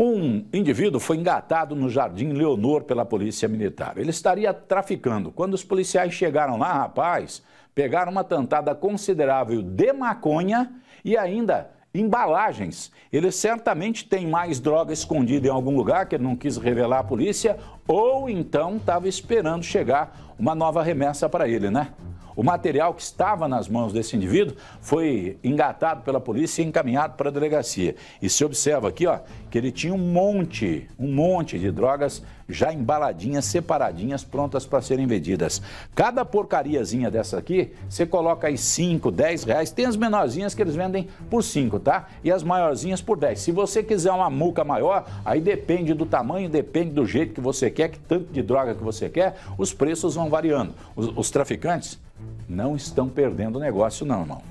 Um indivíduo foi engatado no Jardim Leonor pela polícia militar. Ele estaria traficando. Quando os policiais chegaram lá, rapaz, pegaram uma tantada considerável de maconha e ainda embalagens. Ele certamente tem mais droga escondida em algum lugar que ele não quis revelar à polícia, ou então estava esperando chegar uma nova remessa para ele, né? O material que estava nas mãos desse indivíduo foi engatado pela polícia e encaminhado para a delegacia. E se observa aqui, ó, que ele tinha um monte, um monte de drogas já embaladinhas, separadinhas, prontas para serem vendidas. Cada porcariazinha dessa aqui, você coloca aí 5, 10 reais. Tem as menorzinhas que eles vendem por 5, tá? E as maiorzinhas por 10. Se você quiser uma muca maior, aí depende do tamanho, depende do jeito que você quer, que tanto de droga que você quer, os preços vão variando. Os, os traficantes não estão perdendo o negócio, não, irmão.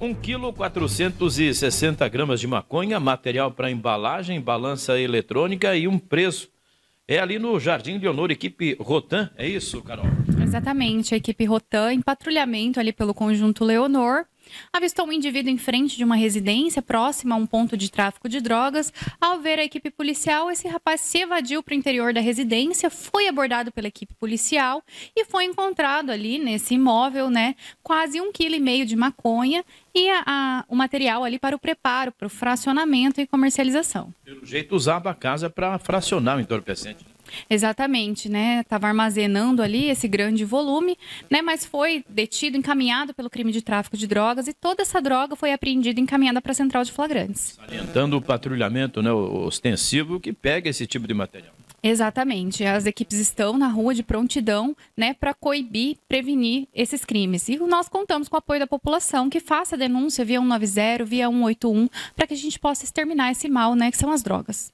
1 kg gramas de maconha, material para embalagem, balança eletrônica e um preso. É ali no Jardim Leonor, equipe Rotan, é isso, Carol? Exatamente, a equipe Rotan em patrulhamento ali pelo conjunto Leonor Avistou um indivíduo em frente de uma residência próxima a um ponto de tráfico de drogas. Ao ver a equipe policial, esse rapaz se evadiu para o interior da residência, foi abordado pela equipe policial e foi encontrado ali nesse imóvel, né, quase um quilo e meio de maconha e a, a, o material ali para o preparo, para o fracionamento e comercialização. Pelo jeito, usava a casa para fracionar o entorpecente. Né? Exatamente, né? Estava armazenando ali esse grande volume, né? Mas foi detido, encaminhado pelo crime de tráfico de drogas e toda essa droga foi apreendida e encaminhada para a central de flagrantes. Salientando o patrulhamento né, ostensivo que pega esse tipo de material. Exatamente. As equipes estão na rua de prontidão, né, para coibir, prevenir esses crimes. E nós contamos com o apoio da população que faça a denúncia via 190, via 181, para que a gente possa exterminar esse mal, né, que são as drogas.